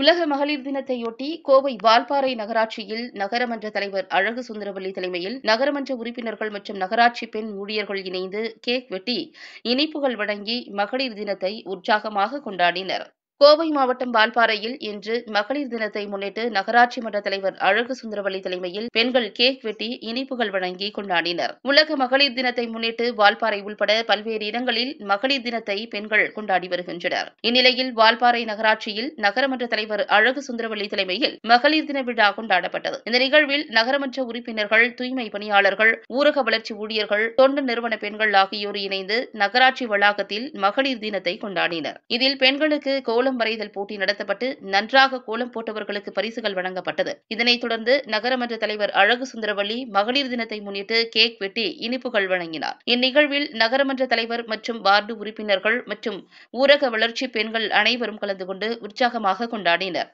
உலக மகளிர் தினத்தையொட்டி கோவை வால்பாறை நகராட்சியில் நகரமன்ற தலைவர் அழகு சுந்தரவல்லி தலைமையில் நகரமன்ற உறுப்பினர்கள் மற்றும் நகராட்சி பெண் ஊழியர்கள் இணைந்து கேக் வெட்டி இனிப்புகள் வழங்கி மகளிர் தினத்தை உற்சாகமாக கொண்டாடினர் கோவை மாவட்டம் பால்பாறையில் இன்று மகளிர் தினத்தை முன்னிட்டு நகராட்சி மன்ற தலைவர் அழகு சுந்தரவள்ளி தலைமையில் பெண்கள் கேக் வெட்டி இனிப்புகள் வழங்கி கொண்டாடினர் உலக மகளிர் தினத்தை முன்னிட்டு வால்பாறை உள்பட பல்வேறு இடங்களில் மகளிர் தினத்தை பெண்கள் கொண்டாடி வருகின்றனர் இந்நிலையில் வால்பாறை நகராட்சியில் நகரமன்ற தலைவர் அழகு சுந்தரவள்ளி தலைமையில் மகளிர் தின விழா கொண்டாடப்பட்டது இந்த நிகழ்வில் நகரமன்ற உறுப்பினர்கள் தூய்மை பணியாளர்கள் ஊரக வளர்ச்சி ஊழியர்கள் தொண்டு நிறுவன பெண்கள் ஆகியோர் இணைந்து நகராட்சி வளாகத்தில் மகளிர் தினத்தை கொண்டாடினர் இதில் பெண்களுக்கு கோல கோலம் வரைதல் போட்டி நடத்தப்பட்டு நன்றாக கோலம் போட்டவர்களுக்கு பரிசுகள் வழங்கப்பட்டது இதனைத் தொடர்ந்து நகரமன்ற தலைவர் அழகு சுந்தரவள்ளி மகளிர் தினத்தை முன்னிட்டு கேக் வெட்டி இனிப்புகள் வழங்கினார் இந்நிகழ்வில் நகரமன்ற தலைவர் மற்றும் வார்டு உறுப்பினர்கள் மற்றும் ஊரக வளர்ச்சி பெண்கள் அனைவரும் கலந்து கொண்டு உற்சாகமாக கொண்டாடினர்